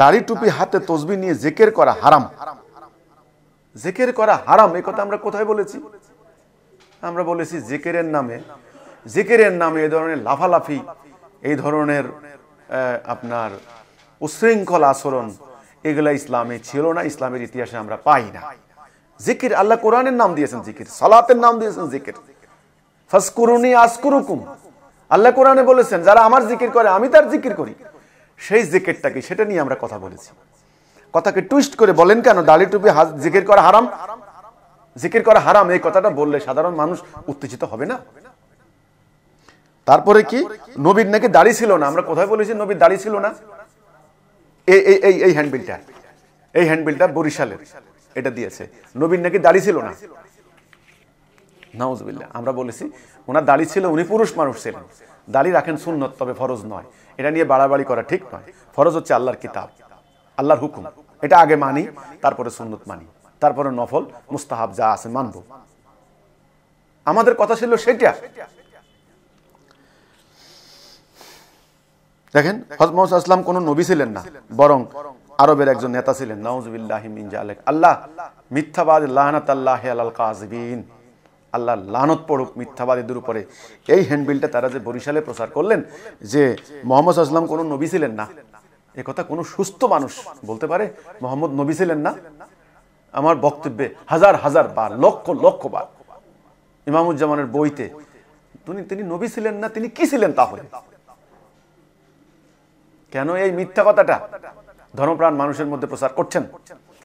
দাড়ি টুপি হাতে তসবি নিয়ে জেকের করা হারাম জেকের করা হারাম এ কথা আমরা কোথায় বলেছি আমরা বলেছি জেকেরের নামে জেকেরের নামে এই ধরনের লাফালাফি এই ধরনের আপনার উশৃঙ্খল আচরণ এগুলা ইসলামে ছিল না ইসলামের ইতিহাসে আমরা পাই না জিকির আল্লাহ কোরআনের নাম দিয়েছেন জিকির সালাতের নাম দিয়েছেন জিকির ফাসকুরুনি আসকুরুকুম আল্লাহ কোরআনে বলেছেন যারা আমার জিকির করে আমি তার জিকির করি সেই জেকেটটা কি সেটা নিয়ে আমরা কথা বলেছি কথাকে টুইস্ট করে বলেন কেন ডালি টুপি জিকির করা হারাম জিকির করা হারাম এই কথাটা বললে সাধারণ মানুষ উত্তেজিত হবে না তারপরে কি নবীর নাকি দাড়ি ছিল না আমরা কোথায় বলেছি নবীর দাড়ি ছিল না এই এই এই হ্যান্ডবিলটা এই হ্যান্ডবিলটা বরিশালের এটা দিয়েছে নবীর নাকি দাড়ি ছিল না নাউজবিল্লা আমরা বলেছি ওনার দাড়ি ছিল উনি পুরুষ মানুষ ছিলেন দাড়ি রাখেন সুন্নত তবে ফরজ নয় এটা নিয়ে বাড়াবাড়ি করা ঠিক নয় ফরজ হচ্ছে আল্লাহর কিতাব আল্লাহর হুকুম এটা আগে মানি তারপরে সুন্নত মানি তারপরে নফল মুস্তাহাব যা আছে মানব আমাদের কথা ছিল সেটা দেখেন হজমস আসলাম কোন নবী ছিলেন না বরং আরবের একজন নেতা ছিলেন নওয়াজ আল্লাহ মিথ্যাবাদ লাহনাত আল্লাহ আল কাজবিন আল্লাহ লানত পড়ুক মিথ্যাবাদীদের উপরে এই হ্যান্ডবিলটা তারা যে বরিশালে প্রচার করলেন যে মোহাম্মদ আসলাম কোনো নবী ছিলেন না এ কথা কোনো সুস্থ মানুষ বলতে পারে মোহাম্মদ নবী ছিলেন না আমার বক্তব্যে হাজার হাজার বার লক্ষ লক্ষ বার ইমামুজ্জামানের বইতে তিনি তিনি নবী ছিলেন না তিনি কি ছিলেন তাহলে কেন এই মিথ্যা কথাটা ধর্মপ্রাণ মানুষের মধ্যে প্রচার করছেন